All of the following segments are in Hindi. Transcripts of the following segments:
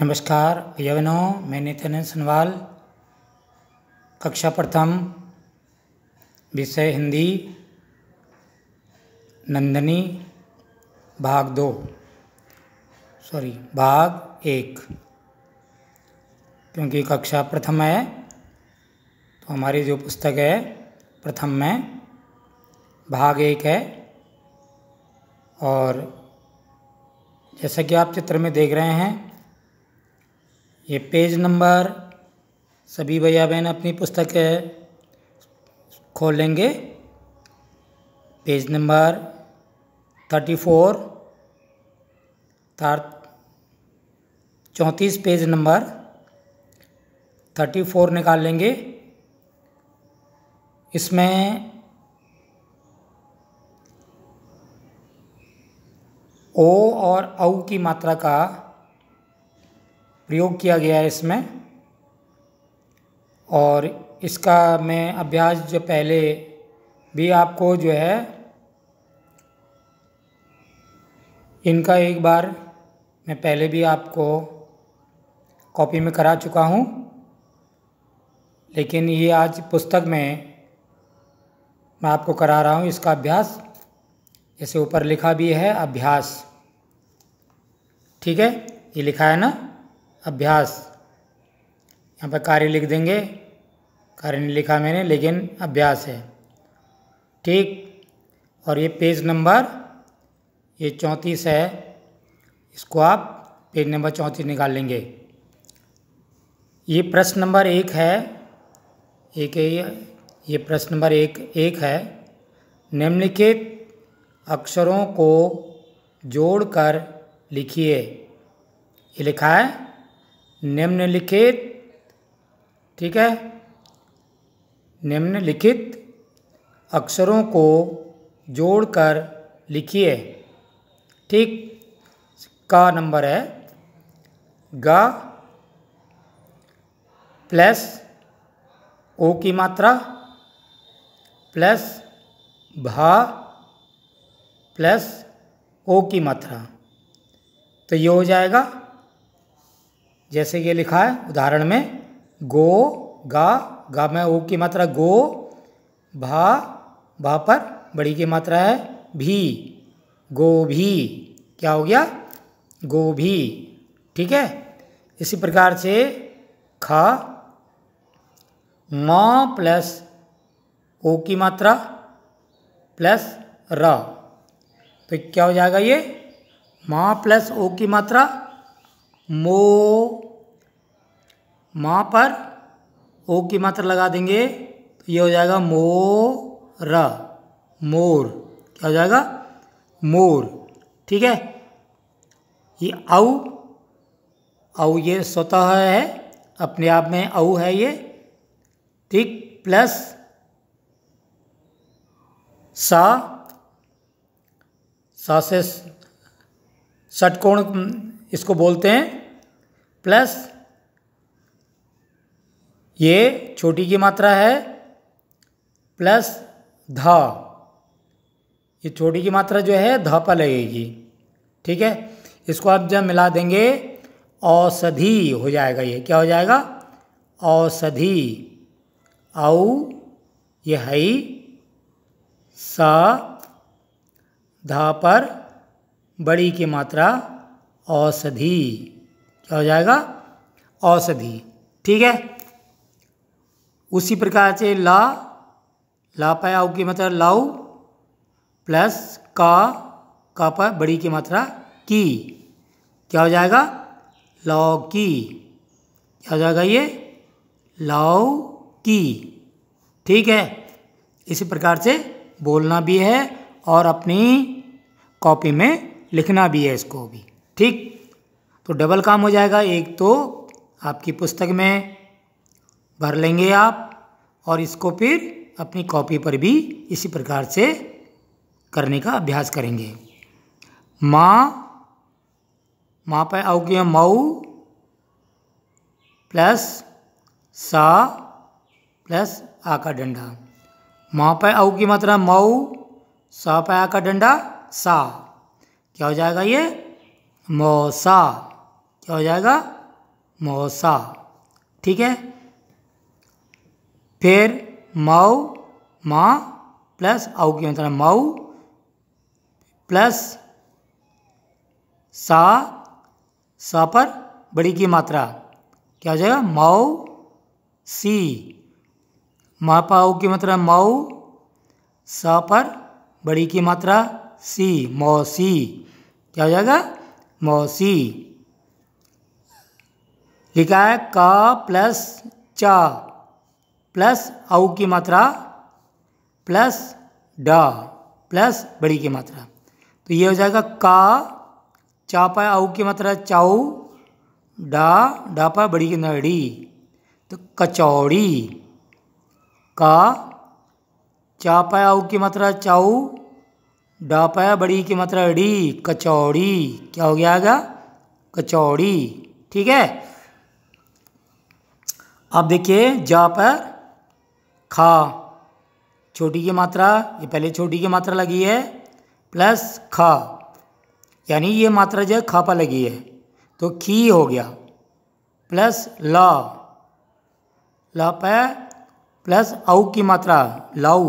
नमस्कार यवनों मैं नित्यानंद सनवाल कक्षा प्रथम विषय हिंदी नंदनी भाग दो सॉरी भाग एक क्योंकि कक्षा प्रथम है तो हमारी जो पुस्तक है प्रथम में भाग एक है और जैसा कि आप चित्र में देख रहे हैं ये पेज नंबर सभी भैया बहन अपनी पुस्तक खोल लेंगे पेज नंबर थर्टी फोर चौंतीस पेज नंबर थर्टी फोर निकाल लेंगे इसमें ओ और औ की मात्रा का प्रयोग किया गया है इसमें और इसका मैं अभ्यास जो पहले भी आपको जो है इनका एक बार मैं पहले भी आपको कॉपी में करा चुका हूँ लेकिन ये आज पुस्तक में मैं आपको करा रहा हूँ इसका अभ्यास जैसे ऊपर लिखा भी है अभ्यास ठीक है ये लिखा है ना अभ्यास यहाँ पर कार्य लिख देंगे कार्य नहीं लिखा मैंने लेकिन अभ्यास है ठीक और ये पेज नंबर ये चौंतीस है इसको आप पेज नंबर चौंतीस निकाल लेंगे ये प्रश्न नंबर एक है एक है ये ये प्रश्न नंबर एक एक है निम्नलिखित अक्षरों को जोड़कर लिखिए ये लिखा है निम्नलिखित ठीक है निम्नलिखित अक्षरों को जोड़कर लिखिए ठीक का नंबर है ग प्लस ओ की मात्रा प्लस भा प्लस ओ की मात्रा तो ये हो जाएगा जैसे ये लिखा है उदाहरण में गो गा गा में ओ की मात्रा गो भा भा पर बड़ी की मात्रा है भी गो भी क्या हो गया गो भी ठीक है इसी प्रकार से ख म प्लस ओ की मात्रा प्लस र तो क्या हो जाएगा ये माँ प्लस ओ की मात्रा मो माँ पर ओ की मात्रा लगा देंगे तो ये हो जाएगा र मोर क्या हो जाएगा मोर ठीक है ये औ औ ये स्वतः है अपने आप में औ है ये ठीक प्लस सा सा से षटकोण इसको बोलते हैं प्लस ये छोटी की मात्रा है प्लस ध ये छोटी की मात्रा जो है ध पर लगेगी ठीक है इसको आप जब मिला देंगे औषधि हो जाएगा ये क्या हो जाएगा औषधि औ ये हई स धा पर बड़ी की मात्रा औषधि क्या हो जाएगा औषधि ठीक है उसी प्रकार से ला ला पाया की मात्रा लाऊ प्लस का का पा बड़ी की मात्रा की क्या हो जाएगा की क्या हो जाएगा ये की ठीक है इसी प्रकार से बोलना भी है और अपनी कॉपी में लिखना भी है इसको भी ठीक तो डबल काम हो जाएगा एक तो आपकी पुस्तक में भर लेंगे आप और इसको फिर अपनी कॉपी पर भी इसी प्रकार से करने का अभ्यास करेंगे माँ माँ पर आओगे के मऊ प्लस सा प्लस आ का डंडा माँ पर आऊ की मात्रा मऊ सा पर आ का डंडा सा क्या हो जाएगा ये मौसा क्या हो जाएगा मौसा ठीक है फिर मऊ माँ प्लस आऊ की अंतर मऊ प्लस सा सा पर बड़ी की मात्रा क्या हो जाएगा मऊ सी माँ पा आऊ की मात्रा मऊ सा पर बड़ी की मात्रा सी मौसी क्या हो जाएगा मौसी लिखा है क प्लस च प्लस औ की मात्रा प्लस ड प्लस बड़ी की मात्रा तो ये हो जाएगा का चा पाए औ की मात्रा चाऊ डा डा पाए बड़ी की नड़ी तो कचौड़ी का पाए औ की मात्रा चाऊ पाए बड़ी की मात्रा अडी कचौड़ी क्या हो गया आगा कचौड़ी ठीक है अब देखिए जा पर खा छोटी की मात्रा ये पहले छोटी की मात्रा लगी है प्लस खा यानी ये मात्रा जो है खा पर लगी है तो खी हो गया प्लस ला ला पर प्लस औ की मात्रा लाऊ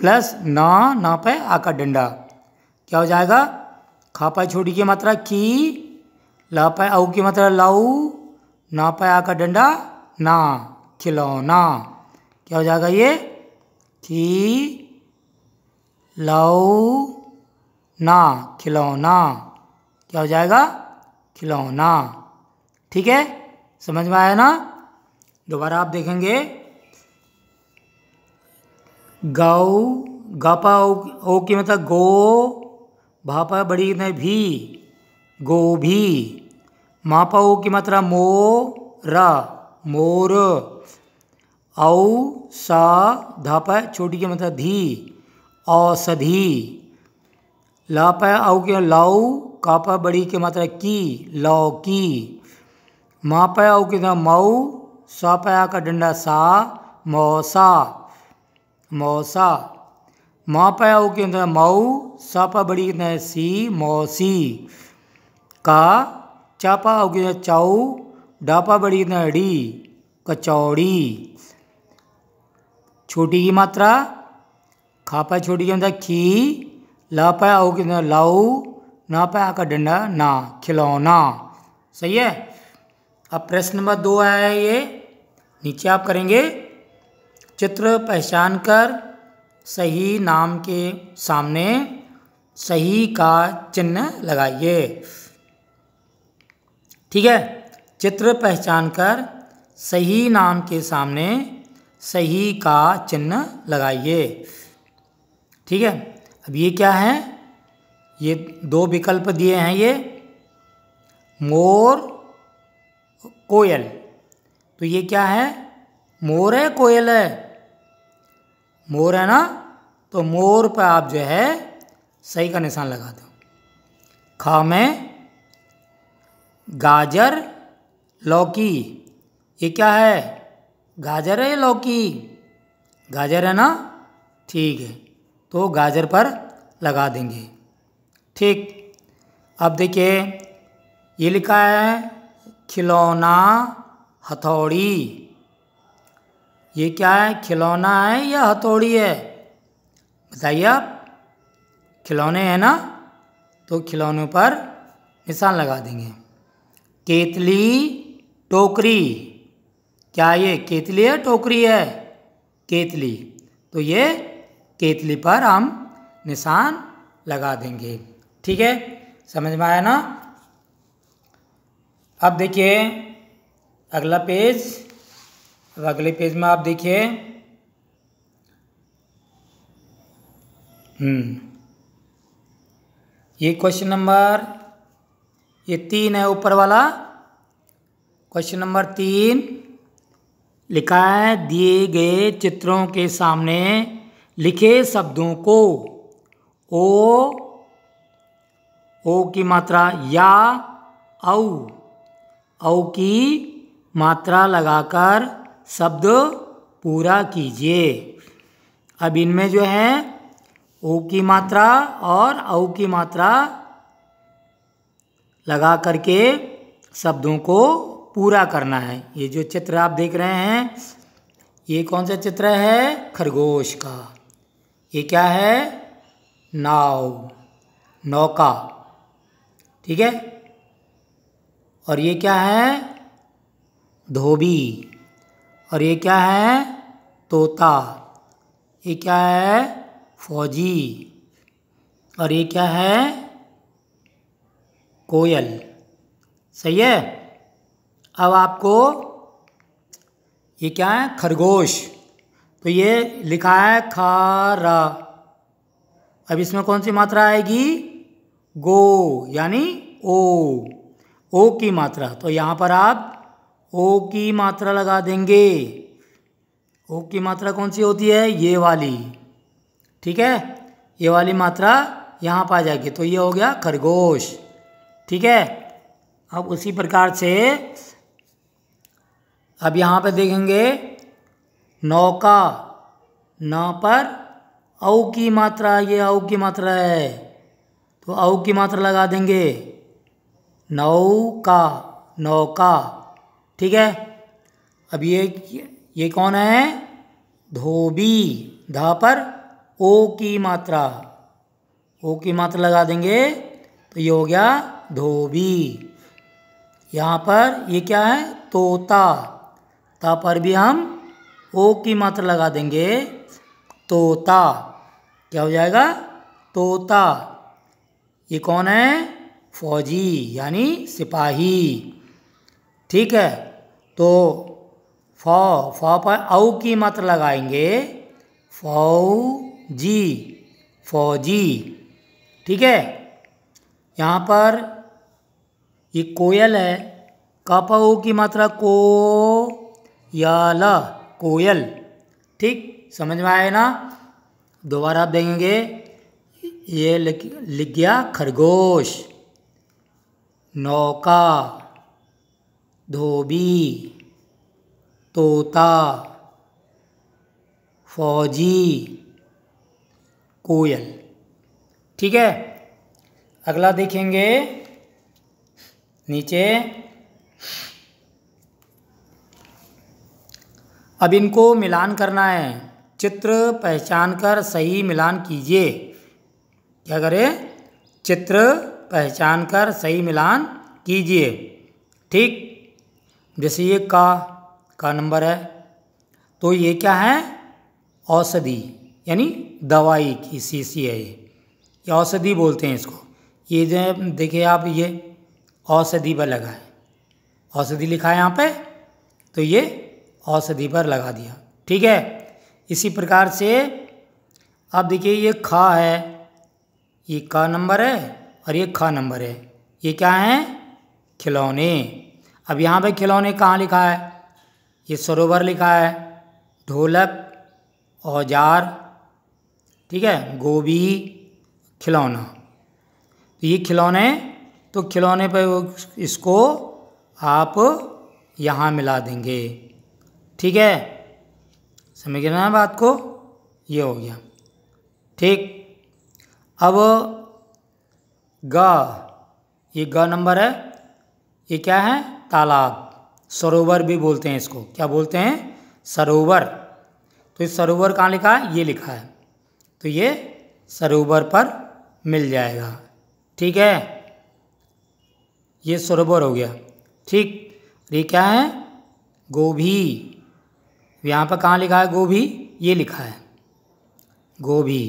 प्लस ना ना पे आ का डंडा क्या हो जाएगा खा पाए छोटी की मात्रा की ला पर औ की मात्रा लाऊ ना पाया का डंडा ना खिलौना क्या हो जाएगा ये थी लौ ना खिलौना क्या हो जाएगा खिलौना ठीक है समझ में आया ना दोबारा आप देखेंगे गौ गापा ओ की मतलब गो भापा बड़ी नहीं भी गोभी भी मापाओ की मात्रा मतलब मो रा मोर औ सा धापा छोटी की मात्रा मतलब धी औषधि लापा औ के लाऊ कापा बड़ी की मात्रा मतलब की लौ की माप औ के मऊ सापया का डंडा सा मौसा मौसा मापया औ के मऊ सापा बड़ी कितना है सी मौसी का चापा हो गया चाऊ डापा बड़ी ना कचौड़ी छोटी की मात्रा खापा छोटी के अंदर खी लापा हो गया लाऊ नापा का डंडा ना खिलौना सही है अब प्रश्न नंबर दो आया है ये नीचे आप करेंगे चित्र पहचान कर सही नाम के सामने सही का चिन्ह लगाइए ठीक है चित्र पहचान कर सही नाम के सामने सही का चिन्ह लगाइए ठीक है अब ये क्या है ये दो विकल्प दिए हैं ये मोर कोयल तो ये क्या है मोर है कोयल है मोर है ना तो मोर पर आप जो है सही का निशान लगा दो खा में गाजर लौकी ये क्या है गाजर है लौकी गाजर है ना ठीक है तो गाजर पर लगा देंगे ठीक अब देखिए ये लिखा है खिलौना हथौड़ी ये क्या है खिलौना है या हथौड़ी है बताइए आप खिलौने हैं ना तो खिलौनों पर निशान लगा देंगे केतली टोकरी क्या ये केतली है टोकरी है केतली तो ये केतली पर हम निशान लगा देंगे ठीक है समझ में आया ना अब देखिए अगला पेज अब अगले पेज में आप देखिए हम्म। ये क्वेश्चन नंबर ये तीन है ऊपर वाला क्वेश्चन नंबर तीन लिखा है दिए गए चित्रों के सामने लिखे शब्दों को ओ ओ की मात्रा या औ औ की मात्रा लगाकर शब्द पूरा कीजिए अब इनमें जो है ओ की मात्रा और औ की मात्रा लगा करके शब्दों को पूरा करना है ये जो चित्र आप देख रहे हैं ये कौन सा चित्र है खरगोश का ये क्या है नाव नौका ठीक है और ये क्या है धोबी और ये क्या है तोता ये क्या है फौजी और ये क्या है कोयल सही है अब आपको ये क्या है खरगोश तो ये लिखा है खारा अब इसमें कौन सी मात्रा आएगी गो यानी ओ ओ की मात्रा तो यहाँ पर आप ओ की मात्रा लगा देंगे ओ की मात्रा कौन सी होती है ये वाली ठीक है ये वाली मात्रा यहाँ पर आ जाएगी तो ये हो गया खरगोश ठीक है अब उसी प्रकार से अब यहाँ पर देखेंगे नौका ना पर औ की मात्रा ये औ की मात्रा है तो औ की मात्रा लगा देंगे नौ का नौका ठीक है अब ये ये कौन है धोबी धा पर ओ की मात्रा ओ की मात्रा लगा देंगे तो ये हो गया धोबी यहाँ पर ये क्या है तोता ता पर भी हम ओ की मात्रा लगा देंगे तोता क्या हो जाएगा तोता ये कौन है फौजी यानी सिपाही ठीक है तो फौ फौ पर औ की मात्रा लगाएंगे फौजी फौजी ठीक है यहाँ पर ये कोयल है ओ की मात्रा को या ल कोयल ठीक समझ में आया ना दोबारा आप देखेंगे ये लिख गया खरगोश नौका धोबी तोता फौजी कोयल ठीक है अगला देखेंगे नीचे अब इनको मिलान करना है चित्र पहचान कर सही मिलान कीजिए क्या करें चित्र पहचान कर सही मिलान कीजिए ठीक जैसे ये का का नंबर है तो ये क्या है औषधि यानी दवाई की शीशी है ये औषधि बोलते हैं इसको ये जो देखिए आप ये औषधि पर लगाए औषधि लिखा है यहाँ पे तो ये औषधि पर लगा दिया ठीक है इसी प्रकार से अब देखिए ये खा है ये का नंबर है और ये खा नंबर है ये क्या है खिलौने अब यहाँ पे खिलौने कहाँ लिखा है ये सरोवर लिखा है ढोलक औजार ठीक है गोभी खिलौना तो ये खिलौने तो खिलौने पर इसको आप यहाँ मिला देंगे ठीक है समझ गए ना बात को ये हो गया ठीक अब ग ये ग नंबर है ये क्या है तालाब सरोवर भी बोलते हैं इसको क्या बोलते हैं सरोवर तो इस सरोवर कहाँ लिखा है ये लिखा है तो ये सरोवर पर मिल जाएगा ठीक है ये सरोवर हो गया ठीक ये क्या है गोभी तो यहाँ पर कहाँ लिखा है गोभी ये लिखा है गोभी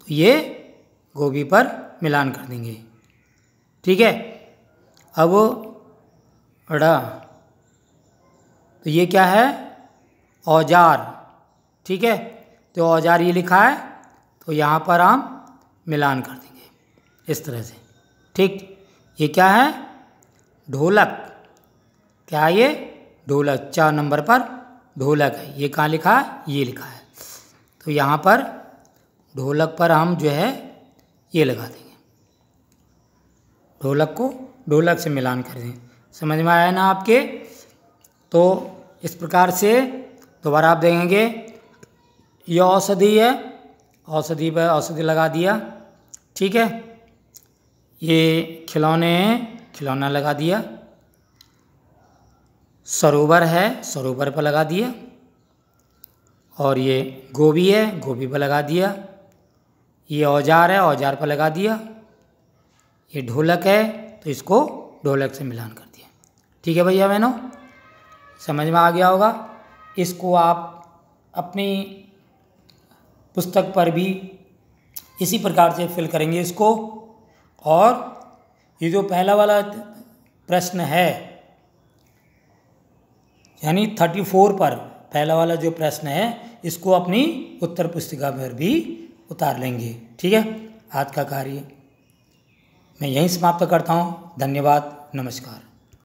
तो ये गोभी पर मिलान कर देंगे ठीक है अब अड़ा तो ये क्या है औजार ठीक है तो औजार ये लिखा है तो यहाँ पर हम मिलान कर देंगे इस तरह से ठीक ये क्या है ढोलक क्या ये ढोलक चार नंबर पर ढोलक है ये कहाँ लिखा है ये लिखा है तो यहाँ पर ढोलक पर हम जो है ये लगा देंगे ढोलक को ढोलक से मिलान कर दें समझ में आया ना आपके तो इस प्रकार से दोबारा आप देखेंगे ये औषधि है औषधि पर औषधि लगा दिया ठीक है ये खिलौने हैं खिलौना लगा दिया सरोवर है सरोवर पर लगा दिया और ये गोभी है गोभी पर लगा दिया ये औजार है औजार पर लगा दिया ये ढोलक है तो इसको ढोलक से मिलान कर दिया ठीक है भैया बहनों समझ में आ गया होगा इसको आप अपनी पुस्तक पर भी इसी प्रकार से फिल करेंगे इसको और ये जो पहला वाला प्रश्न है यानी थर्टी फोर पर पहला वाला जो प्रश्न है इसको अपनी उत्तर पुस्तिका पर भी उतार लेंगे ठीक है आज का कार्य मैं यहीं समाप्त करता हूँ धन्यवाद नमस्कार